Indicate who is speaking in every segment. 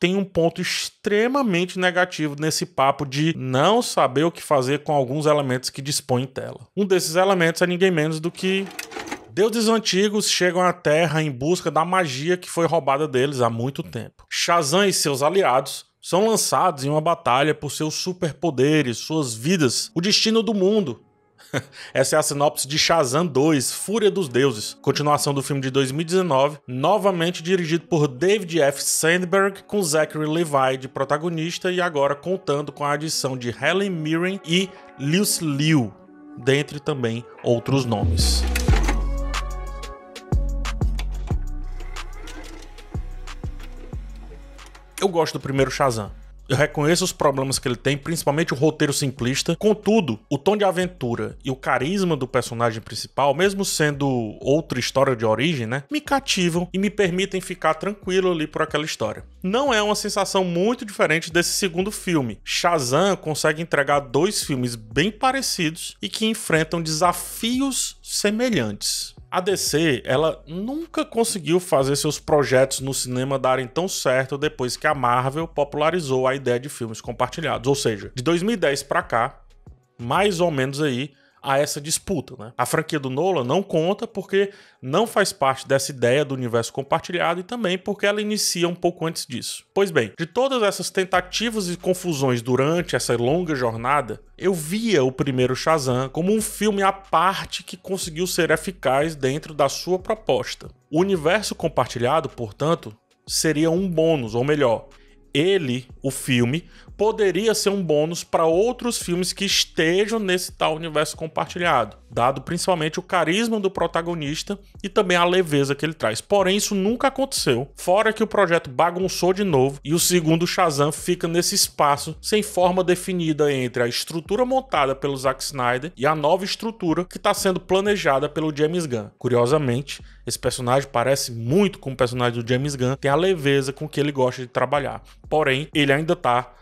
Speaker 1: tem um ponto extremamente negativo nesse papo de não saber o que fazer com alguns elementos que dispõe em tela. Um desses elementos é ninguém menos do que Deuses antigos chegam à Terra em busca da magia que foi roubada deles há muito tempo. Shazam e seus aliados são lançados em uma batalha por seus superpoderes, suas vidas, o destino do mundo Essa é a sinopse de Shazam 2, Fúria dos Deuses, continuação do filme de 2019, novamente dirigido por David F. Sandberg, com Zachary Levi de protagonista e agora contando com a adição de Helen Mirren e Lucy Liu, dentre também outros nomes. Eu gosto do primeiro Shazam eu reconheço os problemas que ele tem, principalmente o roteiro simplista. Contudo, o tom de aventura e o carisma do personagem principal, mesmo sendo outra história de origem, né, me cativam e me permitem ficar tranquilo ali por aquela história. Não é uma sensação muito diferente desse segundo filme. Shazam consegue entregar dois filmes bem parecidos e que enfrentam desafios semelhantes. A DC, ela nunca conseguiu fazer seus projetos no cinema darem tão certo depois que a Marvel popularizou a ideia de filmes compartilhados. Ou seja, de 2010 para cá, mais ou menos aí, a essa disputa. Né? A franquia do Nolan não conta porque não faz parte dessa ideia do universo compartilhado e também porque ela inicia um pouco antes disso. Pois bem, de todas essas tentativas e confusões durante essa longa jornada, eu via o primeiro Shazam como um filme à parte que conseguiu ser eficaz dentro da sua proposta. O universo compartilhado, portanto, seria um bônus, ou melhor, ele, o filme, poderia ser um bônus para outros filmes que estejam nesse tal universo compartilhado, dado principalmente o carisma do protagonista e também a leveza que ele traz. Porém, isso nunca aconteceu, fora que o projeto bagunçou de novo e o segundo Shazam fica nesse espaço sem forma definida entre a estrutura montada pelo Zack Snyder e a nova estrutura que está sendo planejada pelo James Gunn. Curiosamente, esse personagem parece muito com o personagem do James Gunn, tem a leveza com que ele gosta de trabalhar. Porém, ele ainda tá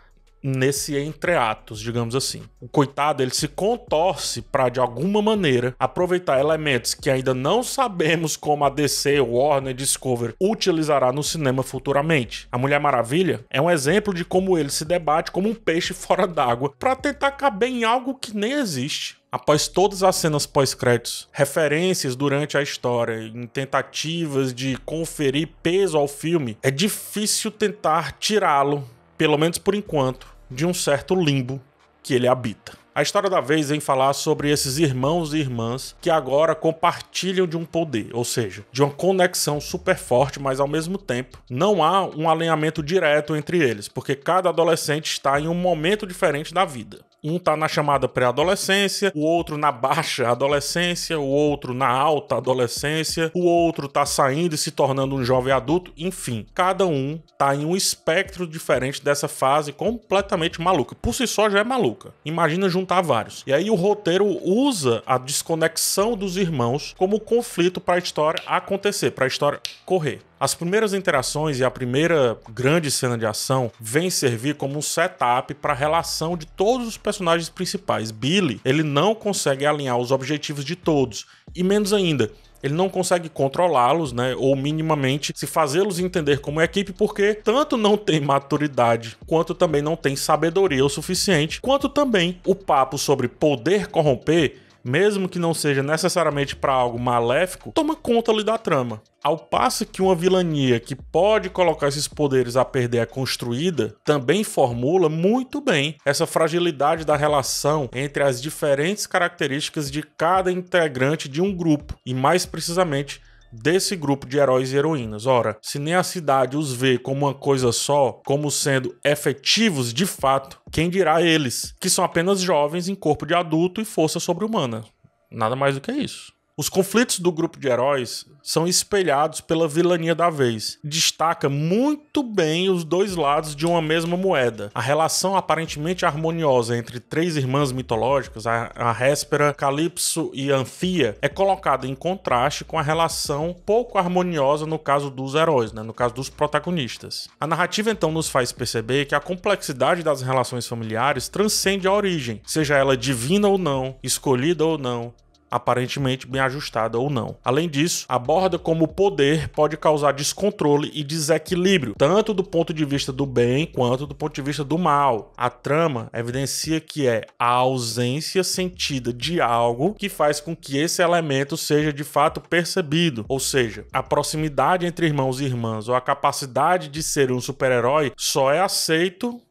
Speaker 1: nesse entreatos, digamos assim. O coitado, ele se contorce para de alguma maneira aproveitar elementos que ainda não sabemos como a DC, Warner, Discovery utilizará no cinema futuramente. A Mulher Maravilha é um exemplo de como ele se debate como um peixe fora d'água para tentar caber em algo que nem existe. Após todas as cenas pós-créditos, referências durante a história, em tentativas de conferir peso ao filme, é difícil tentar tirá-lo, pelo menos por enquanto, de um certo limbo que ele habita. A história da vez vem falar sobre esses irmãos e irmãs que agora compartilham de um poder, ou seja, de uma conexão super forte, mas ao mesmo tempo não há um alinhamento direto entre eles, porque cada adolescente está em um momento diferente da vida. Um tá na chamada pré-adolescência, o outro na baixa adolescência, o outro na alta adolescência, o outro tá saindo e se tornando um jovem adulto, enfim. Cada um tá em um espectro diferente dessa fase completamente maluca. Por si só já é maluca. Imagina juntar vários. E aí o roteiro usa a desconexão dos irmãos como conflito para a história acontecer, para a história correr. As primeiras interações e a primeira grande cena de ação vem servir como um setup para a relação de todos os personagens principais. Billy, ele não consegue alinhar os objetivos de todos, e menos ainda, ele não consegue controlá-los, né? Ou minimamente se fazê-los entender como equipe, porque tanto não tem maturidade, quanto também não tem sabedoria o suficiente, quanto também o papo sobre poder corromper mesmo que não seja necessariamente para algo maléfico, toma conta ali da trama. Ao passo que uma vilania que pode colocar esses poderes a perder é construída, também formula muito bem essa fragilidade da relação entre as diferentes características de cada integrante de um grupo, e mais precisamente desse grupo de heróis e heroínas. Ora, se nem a cidade os vê como uma coisa só, como sendo efetivos de fato, quem dirá eles, que são apenas jovens em corpo de adulto e força sobre-humana? Nada mais do que isso. Os conflitos do grupo de heróis são espelhados pela vilania da vez. Destaca muito bem os dois lados de uma mesma moeda. A relação aparentemente harmoniosa entre três irmãs mitológicas, a, Héspera, Calypso e Anfia, é colocada em contraste com a relação pouco harmoniosa no caso dos heróis, né? no caso dos protagonistas. A narrativa então nos faz perceber que a complexidade das relações familiares transcende a origem, seja ela divina ou não, escolhida ou não, aparentemente bem ajustada ou não. Além disso, aborda como o poder pode causar descontrole e desequilíbrio, tanto do ponto de vista do bem quanto do ponto de vista do mal. A trama evidencia que é a ausência sentida de algo que faz com que esse elemento seja de fato percebido, ou seja, a proximidade entre irmãos e irmãs ou a capacidade de ser um super-herói só é aceito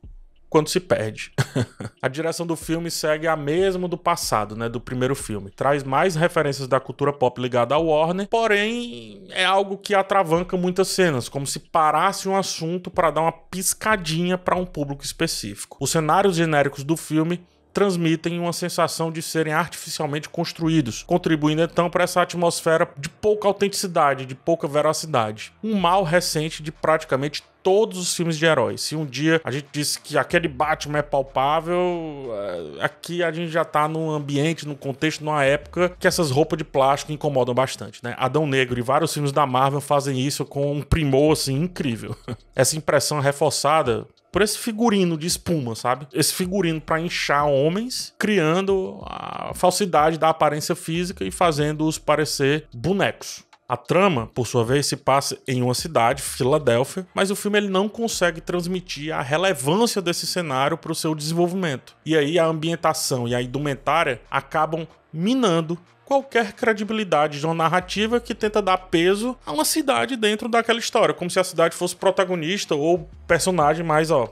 Speaker 1: quando se perde. a direção do filme segue a mesma do passado, né, do primeiro filme. Traz mais referências da cultura pop ligada ao Warner, porém é algo que atravanca muitas cenas, como se parasse um assunto para dar uma piscadinha para um público específico. Os cenários genéricos do filme transmitem uma sensação de serem artificialmente construídos, contribuindo então para essa atmosfera de pouca autenticidade, de pouca veracidade. Um mal recente de praticamente todos os filmes de heróis. Se um dia a gente disse que aquele Batman é palpável, é, aqui a gente já tá num ambiente, num contexto, numa época que essas roupas de plástico incomodam bastante, né? Adão Negro e vários filmes da Marvel fazem isso com um primor, assim, incrível. Essa impressão reforçada por esse figurino de espuma, sabe? Esse figurino para inchar homens, criando a falsidade da aparência física e fazendo-os parecer bonecos. A trama, por sua vez, se passa em uma cidade, Filadélfia, mas o filme ele não consegue transmitir a relevância desse cenário para o seu desenvolvimento. E aí a ambientação e a indumentária acabam minando qualquer credibilidade de uma narrativa que tenta dar peso a uma cidade dentro daquela história, como se a cidade fosse protagonista ou personagem, mas ó,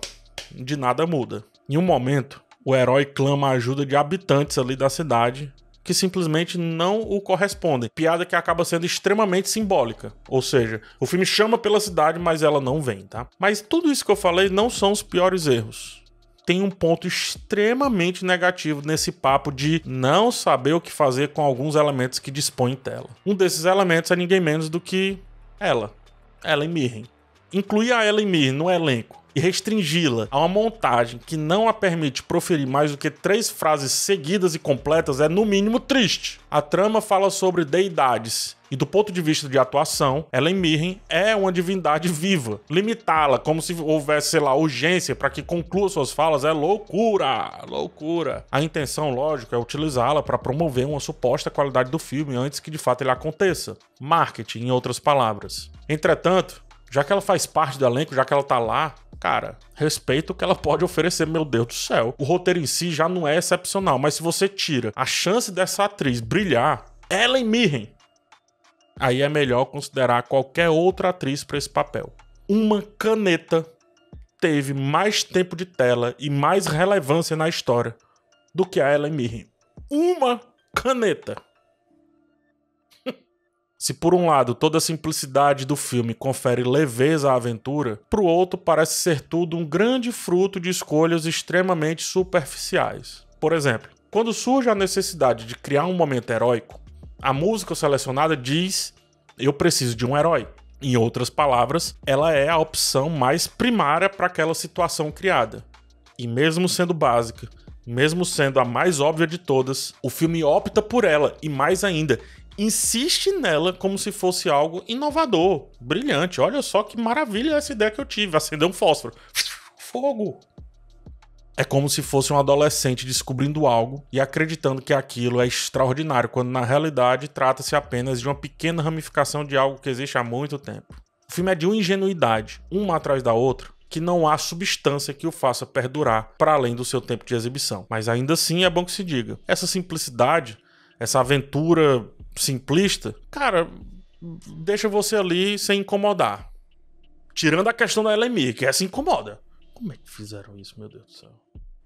Speaker 1: de nada muda. Em um momento, o herói clama a ajuda de habitantes ali da cidade que simplesmente não o correspondem. Piada que acaba sendo extremamente simbólica. Ou seja, o filme chama pela cidade, mas ela não vem, tá? Mas tudo isso que eu falei não são os piores erros tem um ponto extremamente negativo nesse papo de não saber o que fazer com alguns elementos que dispõe em tela. Um desses elementos é ninguém menos do que ela, Ellen Mirren. Incluir a Ellen Mirren no elenco e restringi-la a uma montagem que não a permite proferir mais do que três frases seguidas e completas é, no mínimo, triste. A trama fala sobre deidades. E do ponto de vista de atuação, Ellen Mirren é uma divindade viva. Limitá-la como se houvesse, sei lá, urgência para que conclua suas falas é loucura, loucura. A intenção, lógico, é utilizá-la para promover uma suposta qualidade do filme antes que de fato ele aconteça. Marketing, em outras palavras. Entretanto, já que ela faz parte do elenco, já que ela tá lá, cara, respeito o que ela pode oferecer, meu Deus do céu. O roteiro em si já não é excepcional, mas se você tira a chance dessa atriz brilhar, ela e Mirren, aí é melhor considerar qualquer outra atriz para esse papel. Uma caneta teve mais tempo de tela e mais relevância na história do que a Ellen Mirren. Uma caneta. Se por um lado toda a simplicidade do filme confere leveza à aventura, por outro parece ser tudo um grande fruto de escolhas extremamente superficiais. Por exemplo, quando surge a necessidade de criar um momento heróico, a música selecionada diz: Eu preciso de um herói. Em outras palavras, ela é a opção mais primária para aquela situação criada. E mesmo sendo básica, mesmo sendo a mais óbvia de todas, o filme opta por ela e mais ainda, insiste nela como se fosse algo inovador, brilhante. Olha só que maravilha essa ideia que eu tive, acender um fósforo. Fogo. É como se fosse um adolescente descobrindo algo e acreditando que aquilo é extraordinário, quando na realidade trata-se apenas de uma pequena ramificação de algo que existe há muito tempo. O filme é de uma ingenuidade, uma atrás da outra, que não há substância que o faça perdurar para além do seu tempo de exibição. Mas ainda assim é bom que se diga. Essa simplicidade, essa aventura simplista, cara, deixa você ali sem incomodar. Tirando a questão da LMI, que essa incomoda. Como é que fizeram isso, meu Deus do céu?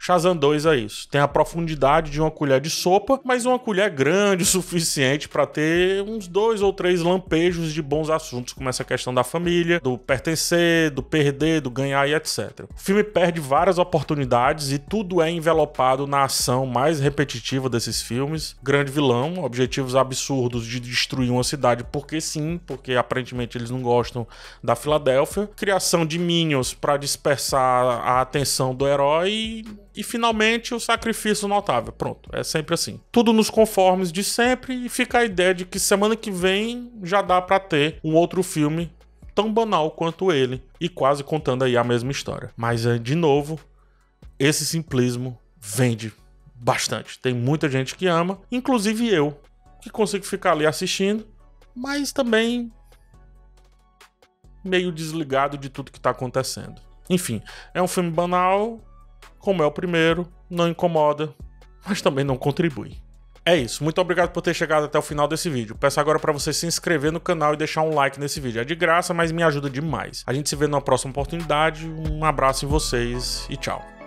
Speaker 1: Shazam 2 é isso. Tem a profundidade de uma colher de sopa, mas uma colher grande o suficiente para ter uns dois ou três lampejos de bons assuntos, como essa questão da família, do pertencer, do perder, do ganhar e etc. O filme perde várias oportunidades e tudo é envelopado na ação mais repetitiva desses filmes. Grande vilão, objetivos absurdos de destruir uma cidade porque sim, porque aparentemente eles não gostam da Filadélfia. Criação de minions para dispersar a atenção do herói e finalmente o sacrifício notável. Pronto, é sempre assim. Tudo nos conformes de sempre e fica a ideia de que semana que vem já dá para ter um outro filme tão banal quanto ele e quase contando aí a mesma história. Mas eh, de novo, esse simplismo vende bastante. Tem muita gente que ama, inclusive eu, que consigo ficar ali assistindo, mas também meio desligado de tudo que está acontecendo. Enfim, é um filme banal como é o primeiro, não incomoda, mas também não contribui. É isso, muito obrigado por ter chegado até o final desse vídeo. Peço agora para você se inscrever no canal e deixar um like nesse vídeo. É de graça, mas me ajuda demais. A gente se vê numa próxima oportunidade. Um abraço em vocês e tchau.